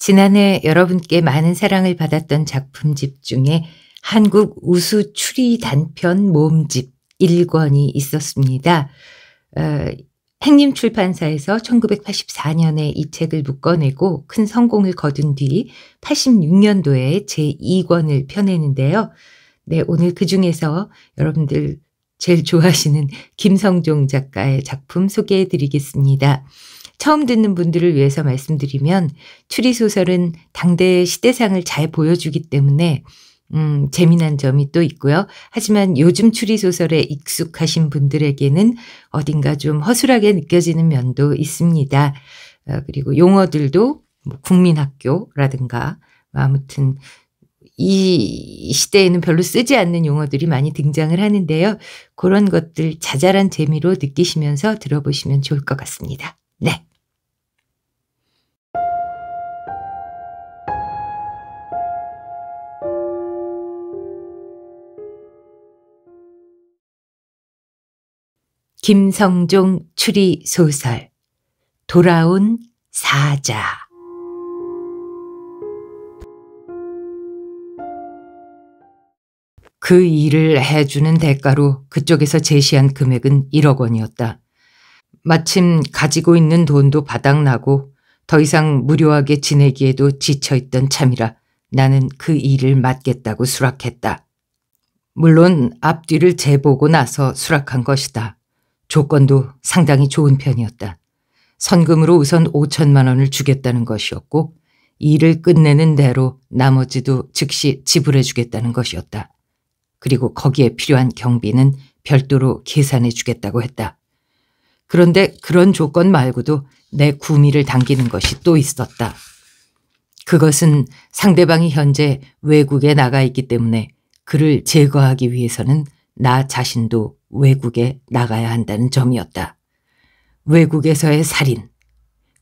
지난해 여러분께 많은 사랑을 받았던 작품집 중에 한국 우수 추리 단편 모음집 1권이 있었습니다. 어, 행님 출판사에서 1984년에 이 책을 묶어내고 큰 성공을 거둔 뒤 86년도에 제2권을 펴내는데요. 네, 오늘 그 중에서 여러분들 제일 좋아하시는 김성종 작가의 작품 소개해 드리겠습니다. 처음 듣는 분들을 위해서 말씀드리면 추리소설은 당대의 시대상을 잘 보여주기 때문에 음, 재미난 점이 또 있고요. 하지만 요즘 추리소설에 익숙하신 분들에게는 어딘가 좀 허술하게 느껴지는 면도 있습니다. 어, 그리고 용어들도 뭐 국민학교라든가 뭐 아무튼 이 시대에는 별로 쓰지 않는 용어들이 많이 등장을 하는데요. 그런 것들 자잘한 재미로 느끼시면서 들어보시면 좋을 것 같습니다. 네. 김성종 추리 소설 돌아온 사자 그 일을 해주는 대가로 그쪽에서 제시한 금액은 1억 원이었다. 마침 가지고 있는 돈도 바닥나고 더 이상 무료하게 지내기에도 지쳐있던 참이라 나는 그 일을 맡겠다고 수락했다. 물론 앞뒤를 재보고 나서 수락한 것이다. 조건도 상당히 좋은 편이었다. 선금으로 우선 5천만 원을 주겠다는 것이었고 일을 끝내는 대로 나머지도 즉시 지불해 주겠다는 것이었다. 그리고 거기에 필요한 경비는 별도로 계산해 주겠다고 했다. 그런데 그런 조건 말고도 내 구미를 당기는 것이 또 있었다. 그것은 상대방이 현재 외국에 나가 있기 때문에 그를 제거하기 위해서는 나 자신도 외국에 나가야 한다는 점이었다. 외국에서의 살인,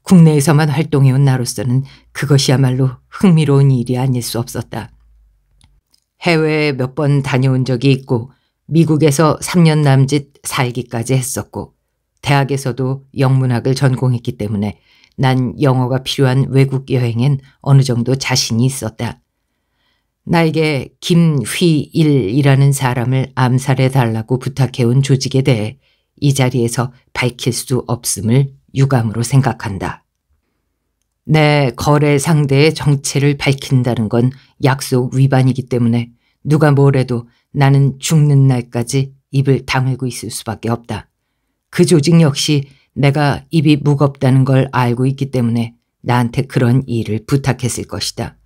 국내에서만 활동해온 나로서는 그것이야말로 흥미로운 일이 아닐 수 없었다. 해외에 몇 번 다녀온 적이 있고 미국에서 3년 남짓 살기까지 했었고 대학에서도 영문학을 전공했기 때문에 난 영어가 필요한 외국 여행엔 어느 정도 자신이 있었다. 나에게 김휘일이라는 사람을 암살해 달라고 부탁해온 조직에 대해 이 자리에서 밝힐 수 없음을 유감으로 생각한다. 내 거래 상대의 정체를 밝힌다는 건 약속 위반이기 때문에 누가 뭐래도 나는 죽는 날까지 입을 다물고 있을 수밖에 없다. 그 조직 역시 내가 입이 무겁다는 걸 알고 있기 때문에 나한테 그런 일을 부탁했을 것이다.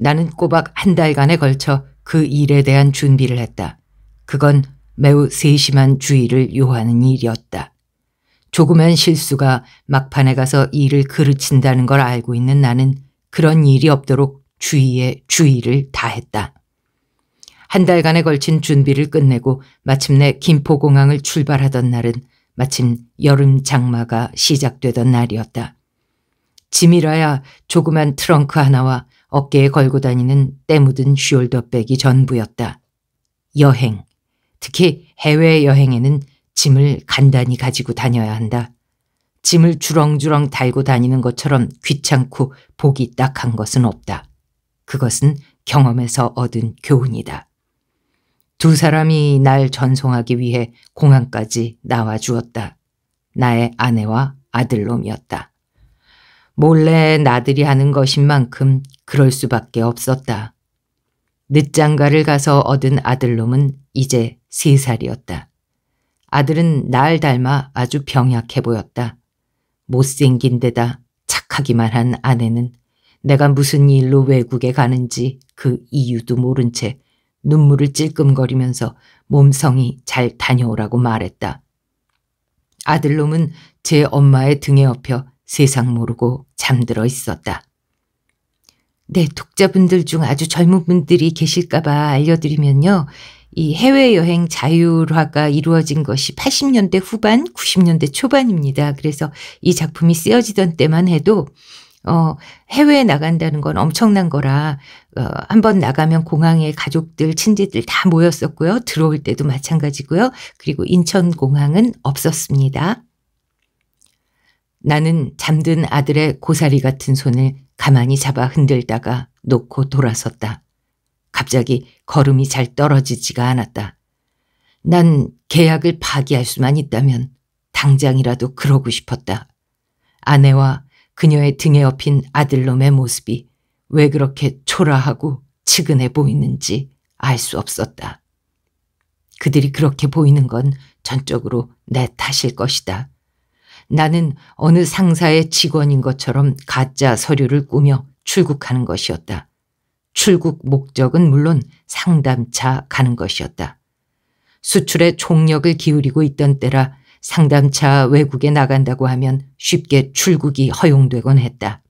나는 꼬박 한 달간에 걸쳐 그 일에 대한 준비를 했다. 그건 매우 세심한 주의를 요하는 일이었다. 조그만 실수가 막판에 가서 일을 그르친다는 걸 알고 있는 나는 그런 일이 없도록 주의에 주의를 다했다. 한 달간에 걸친 준비를 끝내고 마침내 김포공항을 출발하던 날은 마침 여름 장마가 시작되던 날이었다. 짐이라야 조그만 트렁크 하나와 어깨에 걸고 다니는 때 묻은 숄더백이 전부였다. 여행, 특히 해외여행에는 짐을 간단히 가지고 다녀야 한다. 짐을 주렁주렁 달고 다니는 것처럼 귀찮고 보기 딱한 것은 없다. 그것은 경험에서 얻은 교훈이다. 두 사람이 날 전송하기 위해 공항까지 나와 주었다. 나의 아내와 아들놈이었다. 몰래 나들이 하는 것인 만큼 그럴 수밖에 없었다. 늦장가를 가서 얻은 아들놈은 이제 세 살이었다. 아들은 날 닮아 아주 병약해 보였다. 못생긴 데다 착하기만 한 아내는 내가 무슨 일로 외국에 가는지 그 이유도 모른 채 눈물을 찔끔거리면서 몸성이 잘 다녀오라고 말했다. 아들놈은 제 엄마의 등에 업혀 세상 모르고 잠들어 있었다. 네, 독자분들 중 아주 젊은 분들이 계실까봐 알려드리면요. 이 해외여행 자율화가 이루어진 것이 80년대 후반, 90년대 초반입니다. 그래서 이 작품이 쓰여지던 때만 해도 어, 해외에 나간다는 건 엄청난 거라, 어, 한번 나가면 공항에 가족들, 친지들 다 모였었고요. 들어올 때도 마찬가지고요. 그리고 인천공항은 없었습니다. 나는 잠든 아들의 고사리 같은 손을 가만히 잡아 흔들다가 놓고 돌아섰다. 갑자기 걸음이 잘 떨어지지가 않았다. 난 계약을 파기할 수만 있다면 당장이라도 그러고 싶었다. 아내와 그녀의 등에 업힌 아들놈의 모습이 왜 그렇게 초라하고 측은해 보이는지 알 수 없었다. 그들이 그렇게 보이는 건 전적으로 내 탓일 것이다. 나는 어느 상사의 직원인 것처럼 가짜 서류를 꾸며 출국하는 것이었다. 출국 목적은 물론 상담차 가는 것이었다. 수출에 총력을 기울이고 있던 때라 상담차 외국에 나간다고 하면 쉽게 출국이 허용되곤 했다.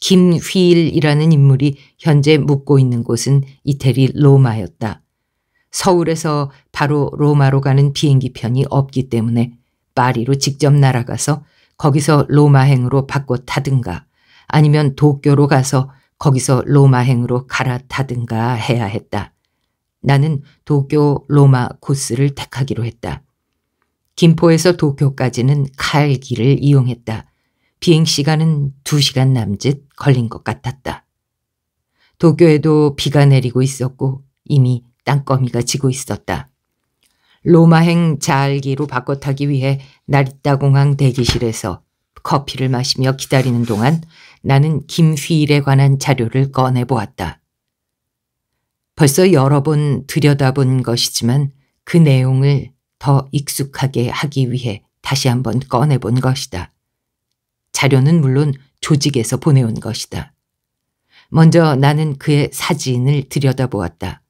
김휘일이라는 인물이 현재 묵고 있는 곳은 이태리 로마였다. 서울에서 바로 로마로 가는 비행기편이 없기 때문에 파리로 직접 날아가서 거기서 로마행으로 바꿔 타든가 아니면 도쿄로 가서 거기서 로마행으로 갈아타든가 해야 했다. 나는 도쿄 로마 코스를 택하기로 했다. 김포에서 도쿄까지는 칼길을 이용했다. 비행시간은 2시간 남짓 걸린 것 같았다. 도쿄에도 비가 내리고 있었고 이미 땅거미가 지고 있었다. 로마행 자알기로 바꿔타기 위해 나리따 공항 대기실에서 커피를 마시며 기다리는 동안 나는 김휘일에 관한 자료를 꺼내보았다. 벌써 여러 번 들여다본 것이지만 그 내용을 더 익숙하게 하기 위해 다시 한번 꺼내본 것이다. 자료는 물론 조직에서 보내온 것이다. 먼저 나는 그의 사진을 들여다보았다.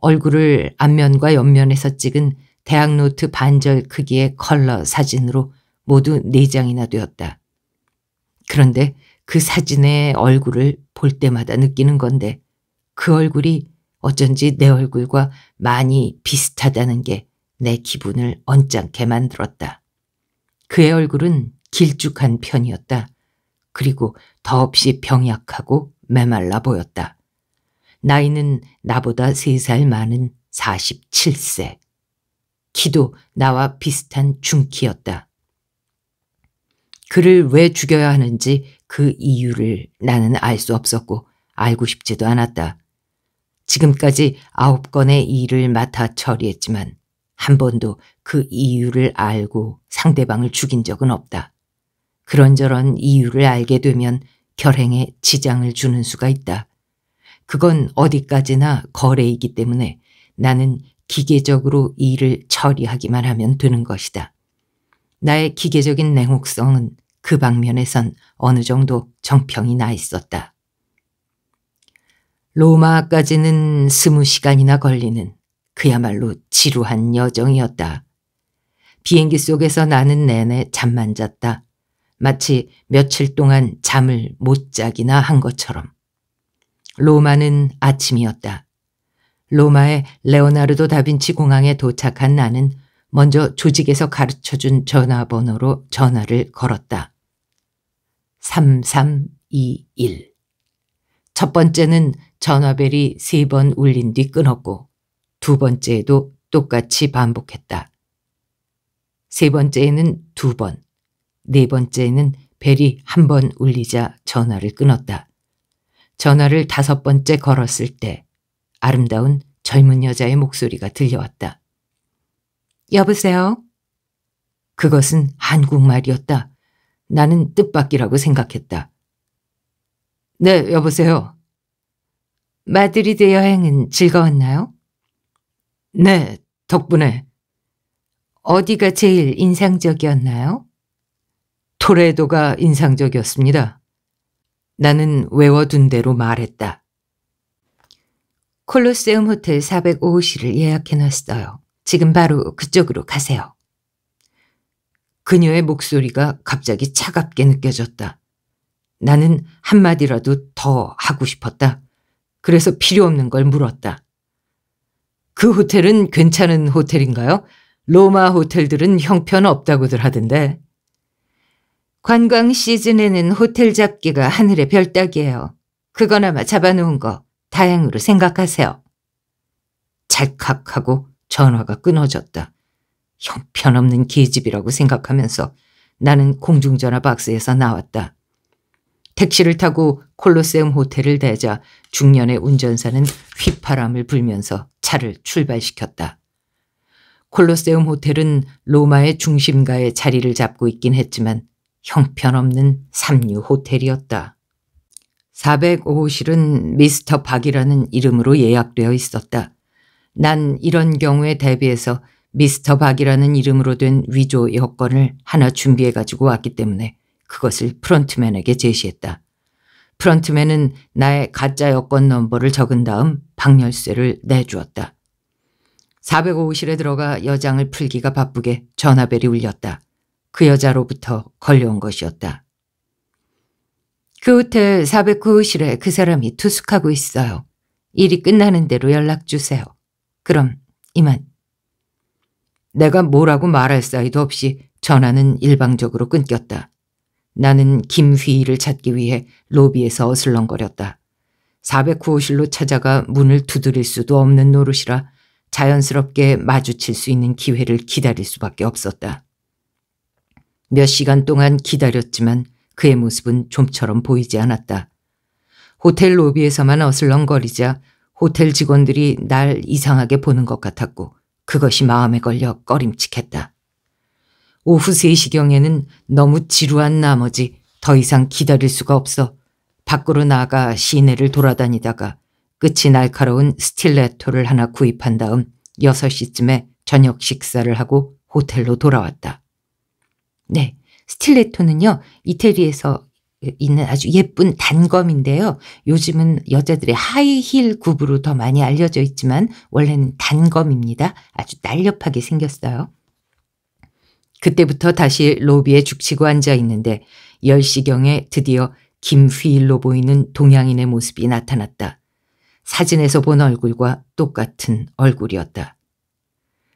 얼굴을 앞면과 옆면에서 찍은 대학노트 반절 크기의 컬러 사진으로 모두 4장이나 되었다. 그런데 그 사진의 얼굴을 볼 때마다 느끼는 건데 그 얼굴이 어쩐지 내 얼굴과 많이 비슷하다는 게 내 기분을 언짢게 만들었다. 그의 얼굴은 길쭉한 편이었다. 그리고 더없이 병약하고 메말라 보였다. 나이는 나보다 세 살 많은 47세. 키도 나와 비슷한 중키였다. 그를 왜 죽여야 하는지 그 이유를 나는 알 수 없었고 알고 싶지도 않았다. 지금까지 아홉 건의 일을 맡아 처리했지만 한 번도 그 이유를 알고 상대방을 죽인 적은 없다. 그런저런 이유를 알게 되면 결행에 지장을 주는 수가 있다. 그건 어디까지나 거래이기 때문에 나는 기계적으로 일을 처리하기만 하면 되는 것이다. 나의 기계적인 냉혹성은 그 방면에선 어느 정도 정평이 나 있었다. 로마까지는 스무 시간이나 걸리는 그야말로 지루한 여정이었다. 비행기 속에서 나는 내내 잠만 잤다. 마치 며칠 동안 잠을 못 자기나 한 것처럼. 로마는 아침이었다. 로마의 레오나르도 다빈치 공항에 도착한 나는 먼저 조직에서 가르쳐준 전화번호로 전화를 걸었다. 3321. 첫 번째는 전화벨이 세 번 울린 뒤 끊었고 두 번째에도 똑같이 반복했다. 세 번째에는 두 번, 네 번째에는 벨이 한 번 울리자 전화를 끊었다. 전화를 다섯 번째 걸었을 때 아름다운 젊은 여자의 목소리가 들려왔다. 여보세요? 그것은 한국말이었다. 나는 뜻밖이라고 생각했다. 네, 여보세요. 마드리드 여행은 즐거웠나요? 네, 덕분에. 어디가 제일 인상적이었나요? 토레도가 인상적이었습니다. 나는 외워둔 대로 말했다. 콜로세움 호텔 405호실을 예약해놨어요. 지금 바로 그쪽으로 가세요. 그녀의 목소리가 갑자기 차갑게 느껴졌다. 나는 한마디라도 더 하고 싶었다. 그래서 필요 없는 걸 물었다. 그 호텔은 괜찮은 호텔인가요? 로마 호텔들은 형편 없다고들 하던데. 관광 시즌에는 호텔 잡기가 하늘의 별따기예요. 그거나마 잡아놓은 거 다행으로 생각하세요. 찰칵하고 전화가 끊어졌다. 형편없는 기집이라고 생각하면서 나는 공중전화 박스에서 나왔다. 택시를 타고 콜로세움 호텔을 대자 중년의 운전사는 휘파람을 불면서 차를 출발시켰다. 콜로세움 호텔은 로마의 중심가에 자리를 잡고 있긴 했지만 형편없는 삼류 호텔이었다. 405호실은 미스터 박이라는 이름으로 예약되어 있었다. 난 이런 경우에 대비해서 미스터 박이라는 이름으로 된 위조 여권을 하나 준비해 가지고 왔기 때문에 그것을 프런트맨에게 제시했다. 프런트맨은 나의 가짜 여권 넘버를 적은 다음 박열쇠를 내주었다. 405호실에 들어가 여장을 풀기가 바쁘게 전화벨이 울렸다. 그 여자로부터 걸려온 것이었다. 그 호텔 409호실에 그 사람이 투숙하고 있어요. 일이 끝나는 대로 연락 주세요. 그럼 이만. 내가 뭐라고 말할 사이도 없이 전화는 일방적으로 끊겼다. 나는 김휘희를 찾기 위해 로비에서 어슬렁거렸다. 409호실로 찾아가 문을 두드릴 수도 없는 노릇이라 자연스럽게 마주칠 수 있는 기회를 기다릴 수밖에 없었다. 몇 시간 동안 기다렸지만 그의 모습은 좀처럼 보이지 않았다. 호텔 로비에서만 어슬렁거리자 호텔 직원들이 날 이상하게 보는 것 같았고 그것이 마음에 걸려 꺼림칙했다. 오후 3시경에는 너무 지루한 나머지 더 이상 기다릴 수가 없어 밖으로 나가 시내를 돌아다니다가 끝이 날카로운 스틸레토를 하나 구입한 다음 6시쯤에 저녁 식사를 하고 호텔로 돌아왔다. 네. 스틸레토는요, 이태리에서 있는 아주 예쁜 단검인데요. 요즘은 여자들의 하이힐 굽으로 더 많이 알려져 있지만 원래는 단검입니다. 아주 날렵하게 생겼어요. 그때부터 다시 로비에 죽치고 앉아 있는데 10시경에 드디어 김휘일로 보이는 동양인의 모습이 나타났다. 사진에서 본 얼굴과 똑같은 얼굴이었다.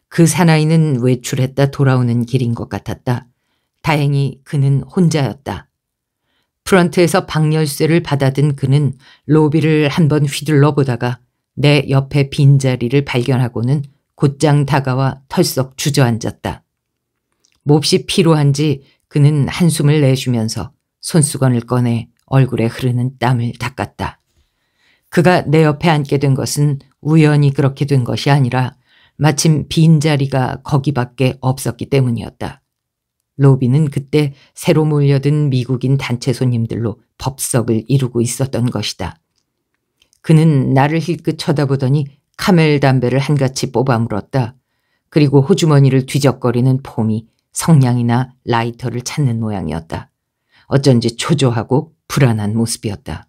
그 사나이는 외출했다 돌아오는 길인 것 같았다. 다행히 그는 혼자였다. 프런트에서 박열쇠를 받아든 그는 로비를 한번 휘둘러 보다가 내 옆에 빈자리를 발견하고는 곧장 다가와 털썩 주저앉았다. 몹시 피로한지 그는 한숨을 내쉬면서 손수건을 꺼내 얼굴에 흐르는 땀을 닦았다. 그가 내 옆에 앉게 된 것은 우연히 그렇게 된 것이 아니라 마침 빈자리가 거기밖에 없었기 때문이었다. 로비는 그때 새로 몰려든 미국인 단체 손님들로 법석을 이루고 있었던 것이다. 그는 나를 힐끗 쳐다보더니 카멜 담배를 한같이 뽑아 물었다. 그리고 호주머니를 뒤적거리는 폼이 성냥이나 라이터를 찾는 모양이었다. 어쩐지 초조하고 불안한 모습이었다.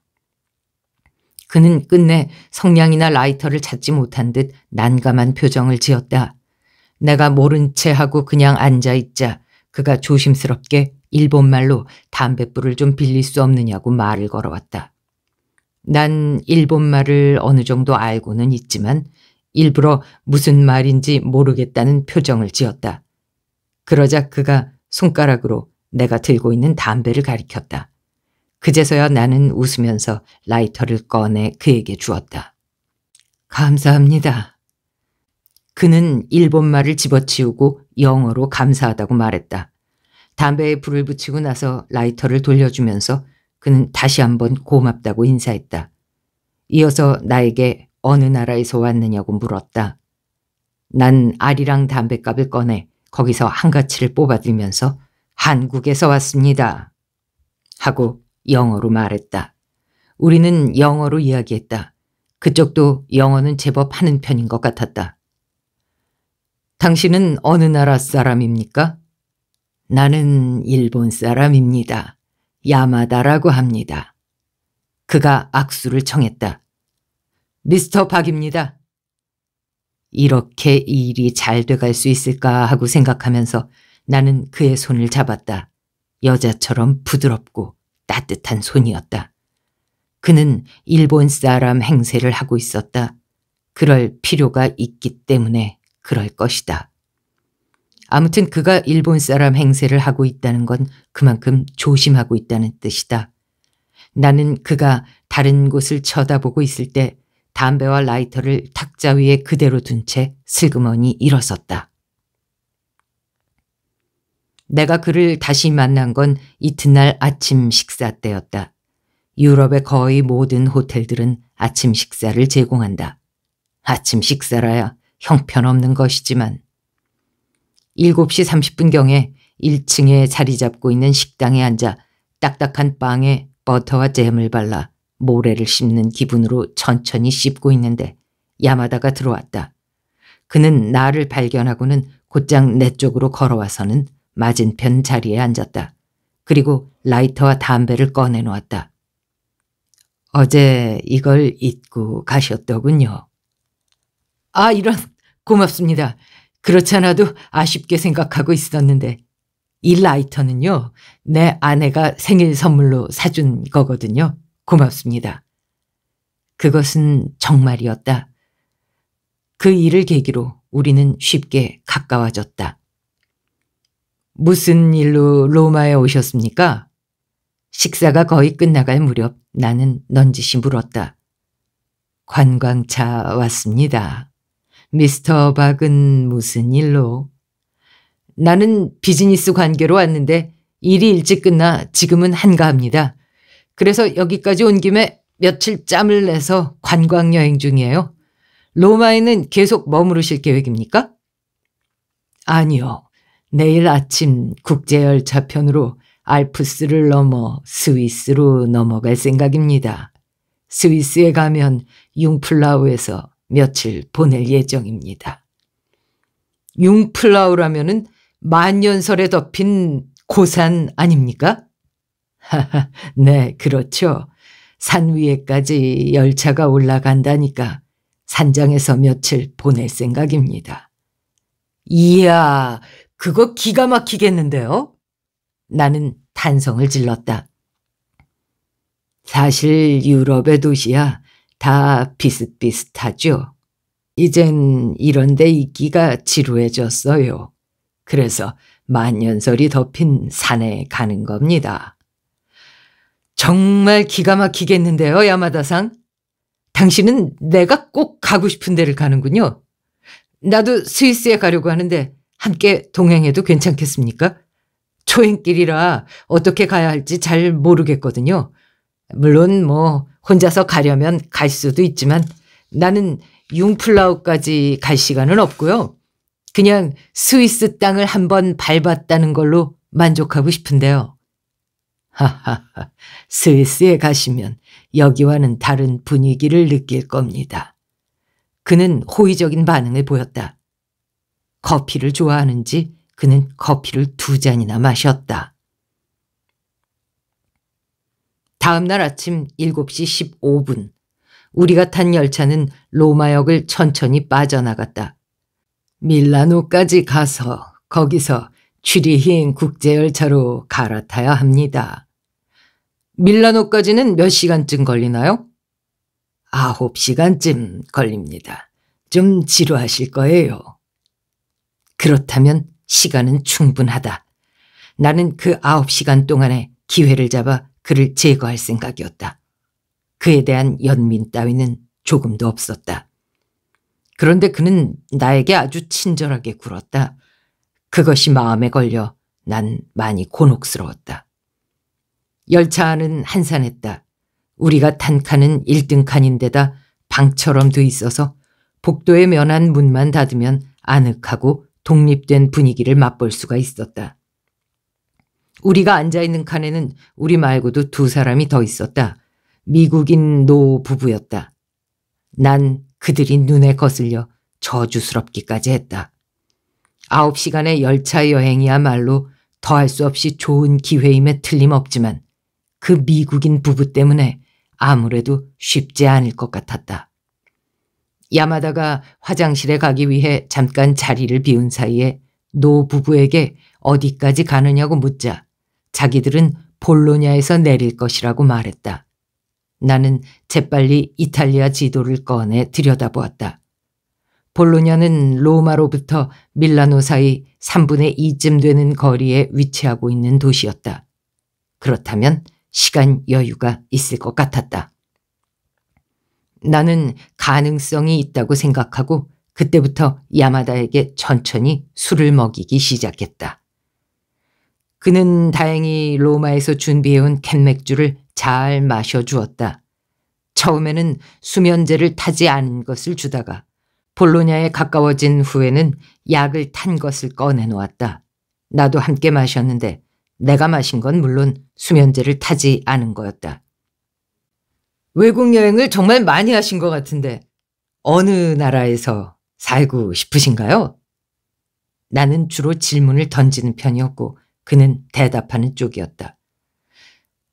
그는 끝내 성냥이나 라이터를 찾지 못한 듯 난감한 표정을 지었다. 내가 모른 채 하고 그냥 앉아있자 그가 조심스럽게 일본말로 담뱃불을 좀 빌릴 수 없느냐고 말을 걸어왔다. 난 일본말을 어느 정도 알고는 있지만 일부러 무슨 말인지 모르겠다는 표정을 지었다. 그러자 그가 손가락으로 내가 들고 있는 담배를 가리켰다. 그제서야 나는 웃으면서 라이터를 꺼내 그에게 주었다. 감사합니다. 그는 일본말을 집어치우고 영어로 감사하다고 말했다. 담배에 불을 붙이고 나서 라이터를 돌려주면서 그는 다시 한번 고맙다고 인사했다. 이어서 나에게 어느 나라에서 왔느냐고 물었다. 난 아리랑 담뱃갑을 꺼내 거기서 한가치를 뽑아들면서 한국에서 왔습니다. 하고 영어로 말했다. 우리는 영어로 이야기했다. 그쪽도 영어는 제법 하는 편인 것 같았다. 당신은 어느 나라 사람입니까? 나는 일본 사람입니다. 야마다라고 합니다. 그가 악수를 청했다. 미스터 박입니다. 이렇게 일이 잘 돼갈 수 있을까 하고 생각하면서 나는 그의 손을 잡았다. 여자처럼 부드럽고 따뜻한 손이었다. 그는 일본 사람 행세를 하고 있었다. 그럴 필요가 있기 때문에. 그럴 것이다. 아무튼 그가 일본 사람 행세를 하고 있다는 건 그만큼 조심하고 있다는 뜻이다. 나는 그가 다른 곳을 쳐다보고 있을 때 담배와 라이터를 탁자 위에 그대로 둔 채 슬그머니 일어섰다. 내가 그를 다시 만난 건 이튿날 아침 식사 때였다. 유럽의 거의 모든 호텔들은 아침 식사를 제공한다. 아침 식사라야 형편없는 것이지만 7시 30분경에 1층에 자리 잡고 있는 식당에 앉아 딱딱한 빵에 버터와 잼을 발라 모래를 씹는 기분으로 천천히 씹고 있는데 야마다가 들어왔다. 그는 나를 발견하고는 곧장 내 쪽으로 걸어와서는 맞은편 자리에 앉았다. 그리고 라이터와 담배를 꺼내놓았다. 어제 이걸 잊고 가셨더군요. 아 이런 고맙습니다. 그렇잖아도 아쉽게 생각하고 있었는데 이 라이터는요. 내 아내가 생일 선물로 사준 거거든요. 고맙습니다. 그것은 정말이었다. 그 일을 계기로 우리는 쉽게 가까워졌다. 무슨 일로 로마에 오셨습니까? 식사가 거의 끝나갈 무렵 나는 넌지시 물었다. 관광차 왔습니다. 미스터 박은 무슨 일로? 나는 비즈니스 관계로 왔는데 일이 일찍 끝나 지금은 한가합니다. 그래서 여기까지 온 김에 며칠 짬을 내서 관광여행 중이에요. 로마에는 계속 머무르실 계획입니까? 아니요. 내일 아침 국제열차편으로 알프스를 넘어 스위스로 넘어갈 생각입니다. 스위스에 가면 융플라우에서 며칠 보낼 예정입니다. 융플라우라면은 만년설에 덮인 고산 아닙니까? 하하, 네, 그렇죠. 산 위에까지 열차가 올라간다니까 산장에서 며칠 보낼 생각입니다. 이야, 그거 기가 막히겠는데요? 나는 단성을 질렀다. 사실 유럽의 도시야 다 비슷비슷하죠. 이젠 이런데 있기가 지루해졌어요. 그래서 만년설이 덮인 산에 가는 겁니다. 정말 기가 막히겠는데요, 야마다상. 당신은 내가 꼭 가고 싶은 데를 가는군요. 나도 스위스에 가려고 하는데 함께 동행해도 괜찮겠습니까? 초행길이라 어떻게 가야 할지 잘 모르겠거든요. 물론 뭐 혼자서 가려면 갈 수도 있지만 나는 융플라우까지 갈 시간은 없고요. 그냥 스위스 땅을 한번 밟았다는 걸로 만족하고 싶은데요. 하하하, 스위스에 가시면 여기와는 다른 분위기를 느낄 겁니다. 그는 호의적인 반응을 보였다. 커피를 좋아하는지 그는 커피를 두 잔이나 마셨다. 다음 날 아침 7시 15분 우리가 탄 열차는 로마역을 천천히 빠져나갔다. 밀라노까지 가서 거기서 취리히행 국제열차로 갈아타야 합니다. 밀라노까지는 몇 시간쯤 걸리나요? 9시간쯤 걸립니다. 좀 지루하실 거예요. 그렇다면 시간은 충분하다. 나는 그 9시간 동안에 기회를 잡아 그를 제거할 생각이었다. 그에 대한 연민 따위는 조금도 없었다. 그런데 그는 나에게 아주 친절하게 굴었다. 그것이 마음에 걸려 난 많이 곤혹스러웠다. 열차 안은 한산했다. 우리가 탄 칸은 1등 칸인데다 방처럼 돼 있어서 복도에 면한 문만 닫으면 아늑하고 독립된 분위기를 맛볼 수가 있었다. 우리가 앉아있는 칸에는 우리 말고도 두 사람이 더 있었다. 미국인 노 부부였다. 난 그들이 눈에 거슬려 저주스럽기까지 했다. 아홉 시간의 열차 여행이야말로 더할 수 없이 좋은 기회임에 틀림없지만 그 미국인 부부 때문에 아무래도 쉽지 않을 것 같았다. 야마다가 화장실에 가기 위해 잠깐 자리를 비운 사이에 노 부부에게 어디까지 가느냐고 묻자 자기들은 볼로냐에서 내릴 것이라고 말했다. 나는 재빨리 이탈리아 지도를 꺼내 들여다보았다. 볼로냐는 로마로부터 밀라노 사이 3분의 2쯤 되는 거리에 위치하고 있는 도시였다. 그렇다면 시간 여유가 있을 것 같았다. 나는 가능성이 있다고 생각하고 그때부터 야마다에게 천천히 술을 먹이기 시작했다. 그는 다행히 로마에서 준비해온 캔맥주를 잘 마셔주었다. 처음에는 수면제를 타지 않은 것을 주다가 볼로냐에 가까워진 후에는 약을 탄 것을 꺼내놓았다. 나도 함께 마셨는데 내가 마신 건 물론 수면제를 타지 않은 거였다. 외국 여행을 정말 많이 하신 것 같은데 어느 나라에서 살고 싶으신가요? 나는 주로 질문을 던지는 편이었고 그는 대답하는 쪽이었다.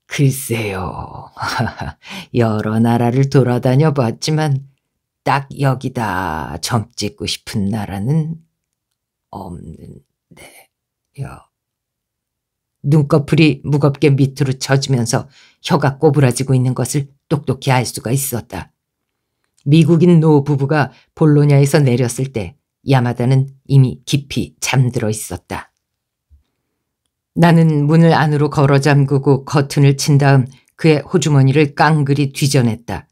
글쎄요. 여러 나라를 돌아다녀 봤지만 딱 여기다 점 찍고 싶은 나라는 없는데요. 눈꺼풀이 무겁게 밑으로 젖지면서 혀가 꼬부라지고 있는 것을 똑똑히 알 수가 있었다. 미국인 노부부가 볼로냐에서 내렸을 때 야마다는 이미 깊이 잠들어 있었다. 나는 문을 안으로 걸어 잠그고 커튼을 친 다음 그의 호주머니를 깡그리 뒤져냈다.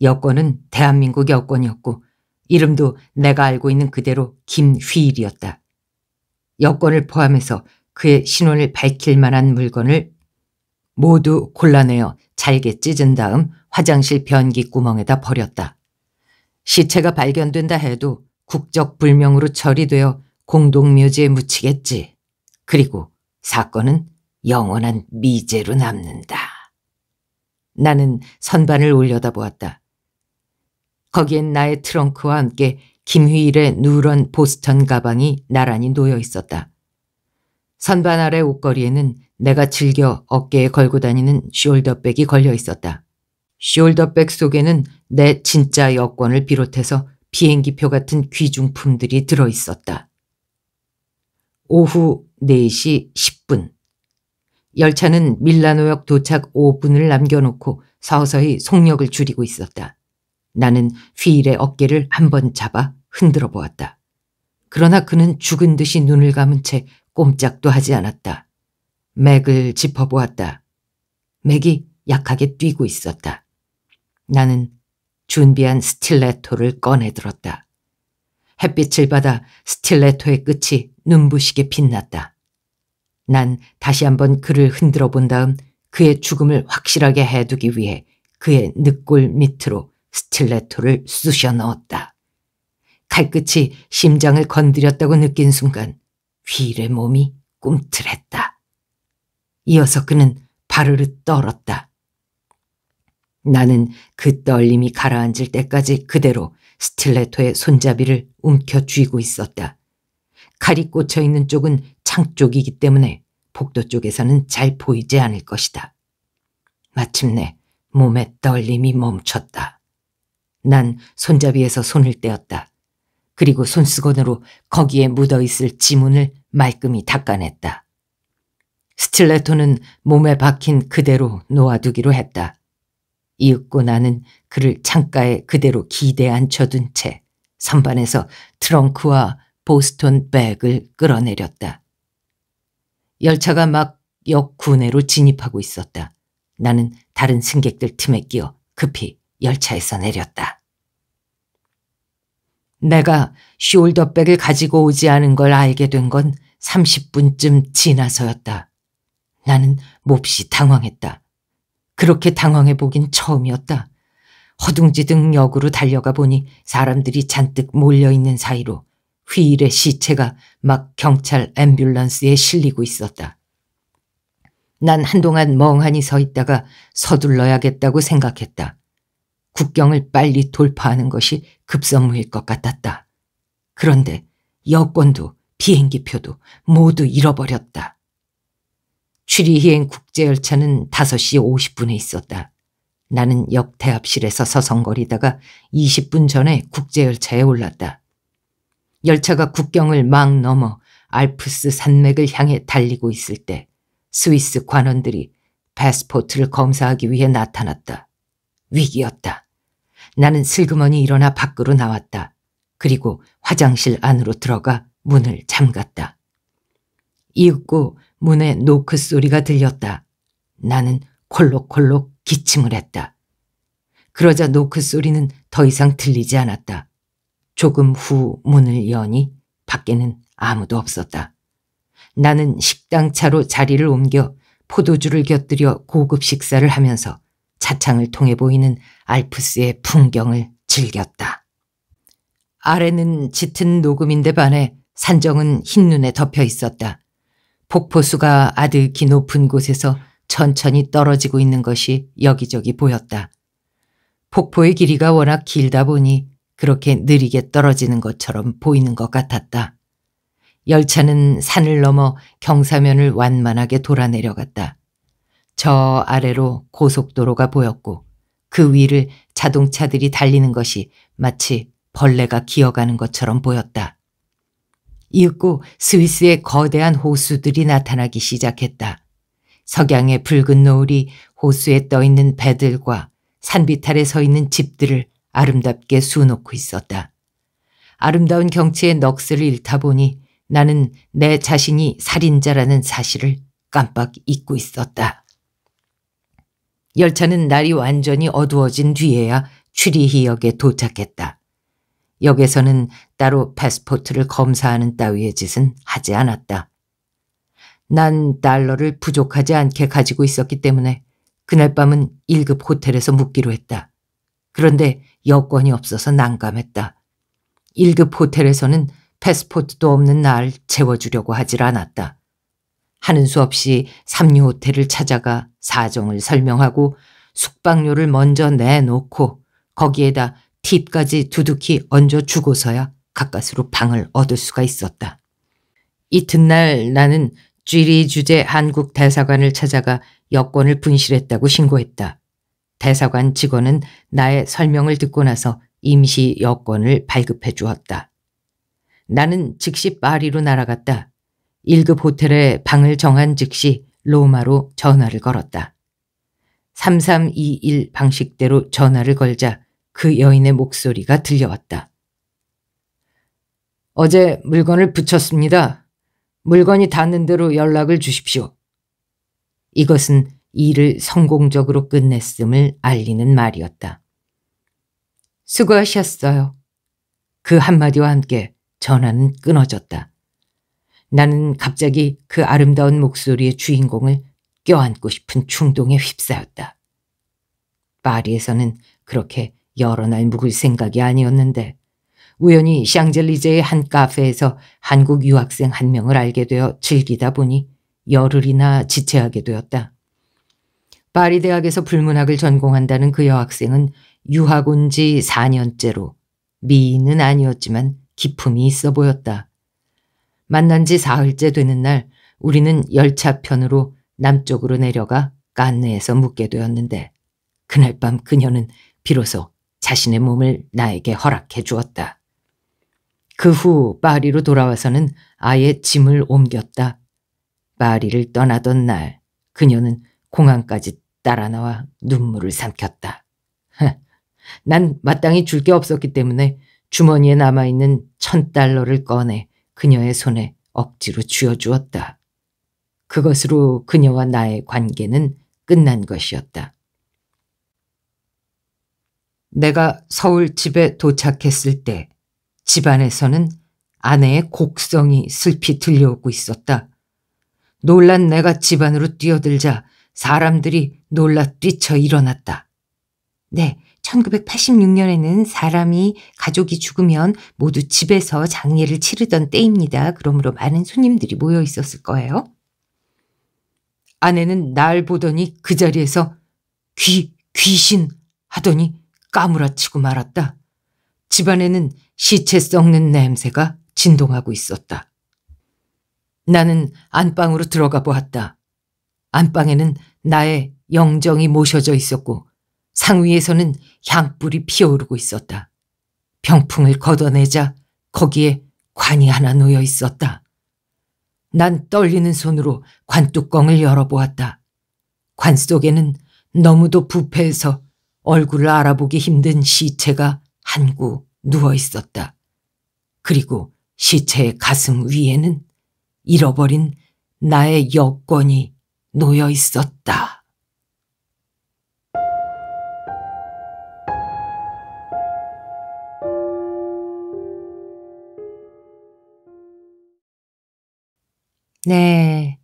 여권은 대한민국 여권이었고 이름도 내가 알고 있는 그대로 김휘일이었다. 여권을 포함해서 그의 신원을 밝힐 만한 물건을 모두 골라내어 잘게 찢은 다음 화장실 변기 구멍에다 버렸다. 시체가 발견된다 해도 국적 불명으로 처리되어 공동묘지에 묻히겠지. 그리고 사건은 영원한 미제로 남는다. 나는 선반을 올려다보았다. 거기엔 나의 트렁크와 함께 김휘일의 누런 보스턴 가방이 나란히 놓여 있었다. 선반 아래 옷걸이에는 내가 즐겨 어깨에 걸고 다니는 숄더백이 걸려 있었다. 숄더백 속에는 내 진짜 여권을 비롯해서 비행기표 같은 귀중품들이 들어 있었다. 오후 4시 10분. 열차는 밀라노역 도착 5분을 남겨놓고 서서히 속력을 줄이고 있었다. 나는 휘일의 어깨를 한 번 잡아 흔들어 보았다. 그러나 그는 죽은 듯이 눈을 감은 채 꼼짝도 하지 않았다. 맥을 짚어보았다. 맥이 약하게 뛰고 있었다. 나는 준비한 스틸레토를 꺼내들었다. 햇빛을 받아 스틸레토의 끝이 눈부시게 빛났다. 난 다시 한번 그를 흔들어 본 다음 그의 죽음을 확실하게 해두기 위해 그의 늑골 밑으로 스틸레토를 쑤셔 넣었다. 칼끝이 심장을 건드렸다고 느낀 순간 휠의 몸이 꿈틀했다. 이어서 그는 바르르 떨었다. 나는 그 떨림이 가라앉을 때까지 그대로 스틸레토의 손잡이를 움켜쥐고 있었다. 칼이 꽂혀 있는 쪽은 창 쪽이기 때문에 복도 쪽에서는 잘 보이지 않을 것이다. 마침내 몸에 떨림이 멈췄다. 난 손잡이에서 손을 떼었다. 그리고 손수건으로 거기에 묻어있을 지문을 말끔히 닦아냈다. 스틸레토는 몸에 박힌 그대로 놓아두기로 했다. 이윽고 나는 그를 창가에 그대로 기대 앉혀둔 채 선반에서 트렁크와 보스톤 백을 끌어내렸다. 열차가 막 역 구내로 진입하고 있었다. 나는 다른 승객들 틈에 끼어 급히 열차에서 내렸다. 내가 숄더백을 가지고 오지 않은 걸 알게 된 건 30분쯤 지나서였다. 나는 몹시 당황했다. 그렇게 당황해 보긴 처음이었다. 허둥지둥 역으로 달려가 보니 사람들이 잔뜩 몰려있는 사이로 휘일의 시체가 막 경찰 앰뷸런스에 실리고 있었다. 난 한동안 멍하니 서 있다가 서둘러야겠다고 생각했다. 국경을 빨리 돌파하는 것이 급선무일 것 같았다. 그런데 여권도 비행기표도 모두 잃어버렸다. 취리히엔 국제열차는 5시 50분에 있었다. 나는 역 대합실에서 서성거리다가 20분 전에 국제열차에 올랐다. 열차가 국경을 막 넘어 알프스 산맥을 향해 달리고 있을 때 스위스 관원들이 패스포트를 검사하기 위해 나타났다. 위기였다. 나는 슬그머니 일어나 밖으로 나왔다. 그리고 화장실 안으로 들어가 문을 잠갔다. 이윽고 문에 노크 소리가 들렸다. 나는 콜록콜록 기침을 했다. 그러자 노크 소리는 더 이상 들리지 않았다. 조금 후 문을 여니 밖에는 아무도 없었다. 나는 식당 차로 자리를 옮겨 포도주를 곁들여 고급 식사를 하면서 차창을 통해 보이는 알프스의 풍경을 즐겼다. 아래는 짙은 녹음인데 반해 산정은 흰눈에 덮여 있었다. 폭포수가 아득히 높은 곳에서 천천히 떨어지고 있는 것이 여기저기 보였다. 폭포의 길이가 워낙 길다 보니 그렇게 느리게 떨어지는 것처럼 보이는 것 같았다. 열차는 산을 넘어 경사면을 완만하게 돌아내려갔다. 저 아래로 고속도로가 보였고 그 위를 자동차들이 달리는 것이 마치 벌레가 기어가는 것처럼 보였다. 이윽고 스위스의 거대한 호수들이 나타나기 시작했다. 석양의 붉은 노을이 호수에 떠있는 배들과 산비탈에 서 있는 집들을 아름답게 수놓고 있었다. 아름다운 경치의 넋을 잃다 보니 나는 내 자신이 살인자라는 사실을 깜빡 잊고 있었다. 열차는 날이 완전히 어두워진 뒤에야 추리히역에 도착했다. 역에서는 따로 패스포트를 검사하는 따위의 짓은 하지 않았다. 난 달러를 부족하지 않게 가지고 있었기 때문에 그날 밤은 1급 호텔에서 묵기로 했다. 그런데 여권이 없어서 난감했다. 1급 호텔에서는 패스포트도 없는 날채워주려고 하질 않았다. 하는 수 없이 삼류 호텔을 찾아가 사정을 설명하고 숙박료를 먼저 내놓고 거기에다 팁까지 두둑히 얹어 주고서야 가까스로 방을 얻을 수가 있었다. 이튿날 나는 쥐리 주재 한국 대사관을 찾아가 여권을 분실했다고 신고했다. 대사관 직원은 나의 설명을 듣고 나서 임시 여권을 발급해 주었다. 나는 즉시 파리로 날아갔다. 1급 호텔에 방을 정한 즉시 로마로 전화를 걸었다. 3321 방식대로 전화를 걸자 그 여인의 목소리가 들려왔다. 어제 물건을 붙였습니다. 물건이 닿는 대로 연락을 주십시오. 이것은 일을 성공적으로 끝냈음을 알리는 말이었다. 수고하셨어요. 그 한마디와 함께 전화는 끊어졌다. 나는 갑자기 그 아름다운 목소리의 주인공을 껴안고 싶은 충동에 휩싸였다. 파리에서는 그렇게 여러 날 묵을 생각이 아니었는데 우연히 샹젤리제의 한 카페에서 한국 유학생 한 명을 알게 되어 즐기다 보니 열흘이나 지체하게 되었다. 파리 대학에서 불문학을 전공한다는 그 여학생은 유학 온 지 4년째로 미인은 아니었지만 기품이 있어 보였다. 만난 지 사흘째 되는 날 우리는 열차편으로 남쪽으로 내려가 깐느에서 묵게 되었는데 그날 밤 그녀는 비로소 자신의 몸을 나에게 허락해 주었다. 그 후 파리로 돌아와서는 아예 짐을 옮겼다. 파리를 떠나던 날 그녀는 공항까지 따라 나와 눈물을 삼켰다. 난 마땅히 줄 게 없었기 때문에 주머니에 남아있는 천 달러를 꺼내 그녀의 손에 억지로 쥐어주었다. 그것으로 그녀와 나의 관계는 끝난 것이었다. 내가 서울 집에 도착했을 때 집안에서는 아내의 곡성이 슬피 들려오고 있었다. 놀란 내가 집안으로 뛰어들자 사람들이 놀라 뛰쳐 일어났다. 네, 1986년에는 사람이 가족이 죽으면 모두 집에서 장례를 치르던 때입니다. 그러므로 많은 손님들이 모여 있었을 거예요. 아내는 날 보더니 그 자리에서 귀, 귀신 하더니 까무라치고 말았다. 집안에는 시체 썩는 냄새가 진동하고 있었다. 나는 안방으로 들어가 보았다. 안방에는 나의 영정이 모셔져 있었고 상위에서는 향불이 피어오르고 있었다. 병풍을 걷어내자 거기에 관이 하나 놓여 있었다. 난 떨리는 손으로 관뚜껑을 열어보았다. 관 속에는 너무도 부패해서 얼굴을 알아보기 힘든 시체가 한구 누워 있었다. 그리고 시체의 가슴 위에는 잃어버린 나의 여권이 놓여 있었다. 네.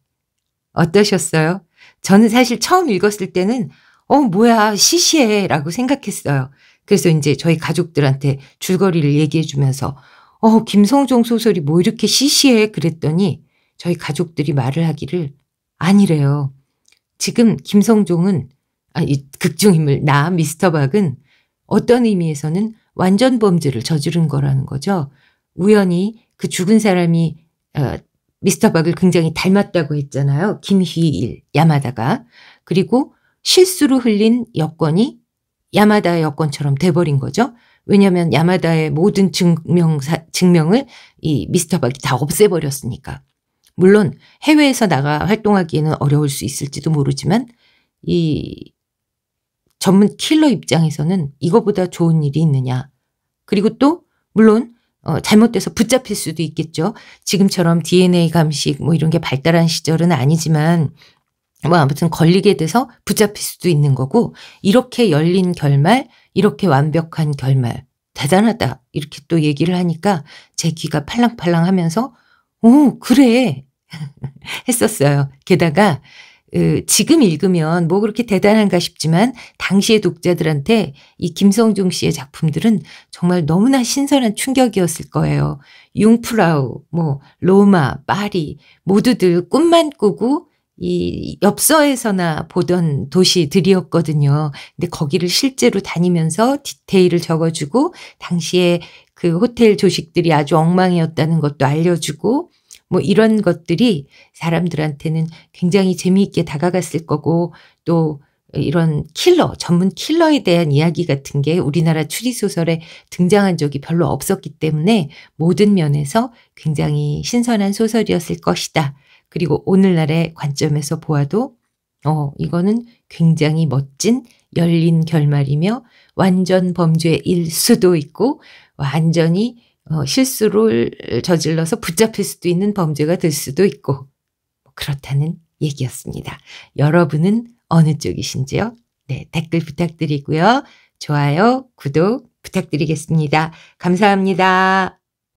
어떠셨어요? 저는 사실 처음 읽었을 때는, 어, 뭐야, 시시해. 라고 생각했어요. 그래서 이제 저희 가족들한테 줄거리를 얘기해 주면서, 어, 김성종 소설이 뭐 이렇게 시시해. 그랬더니 저희 가족들이 말을 하기를, 아니래요. 지금 김성종은 아, 니 극중인물 나 미스터 박은 어떤 의미에서는 완전 범죄를 저지른 거라는 거죠. 우연히 그 죽은 사람이 어, 미스터 박을 굉장히 닮았다고 했잖아요. 김희일 야마다가 그리고 실수로 흘린 여권이 야마다의 여권처럼 돼버린 거죠. 왜냐하면 야마다의 모든 증명 사, 증명을 이 미스터 박이 다 없애버렸으니까. 물론 해외에서 나가 활동하기에는 어려울 수 있을지도 모르지만 이 전문 킬러 입장에서는 이거보다 좋은 일이 있느냐. 그리고 또 물론 어, 잘못돼서 붙잡힐 수도 있겠죠. 지금처럼 DNA 감식 뭐 이런 게 발달한 시절은 아니지만 뭐 아무튼 걸리게 돼서 붙잡힐 수도 있는 거고 이렇게 열린 결말, 이렇게 완벽한 결말 대단하다 이렇게 또 얘기를 하니까 제 귀가 팔랑팔랑하면서 오, 그래. 했었어요. 게다가, 으, 지금 읽으면 뭐 그렇게 대단한가 싶지만, 당시의 독자들한테 이 김성종 씨의 작품들은 정말 너무나 신선한 충격이었을 거예요. 융프라우, 뭐, 로마, 파리, 모두들 꿈만 꾸고 이 엽서에서나 보던 도시들이었거든요. 근데 거기를 실제로 다니면서 디테일을 적어주고 당시에 그 호텔 조식들이 아주 엉망이었다는 것도 알려주고 뭐 이런 것들이 사람들한테는 굉장히 재미있게 다가갔을 거고 또 이런 킬러, 전문 킬러에 대한 이야기 같은 게 우리나라 추리소설에 등장한 적이 별로 없었기 때문에 모든 면에서 굉장히 신선한 소설이었을 것이다. 그리고 오늘날의 관점에서 보아도, 어, 이거는 굉장히 멋진 열린 결말이며 완전 범죄일 수도 있고 완전히 어, 실수를 저질러서 붙잡힐 수도 있는 범죄가 될 수도 있고 뭐 그렇다는 얘기였습니다. 여러분은 어느 쪽이신지요? 네, 댓글 부탁드리고요. 좋아요, 구독 부탁드리겠습니다. 감사합니다.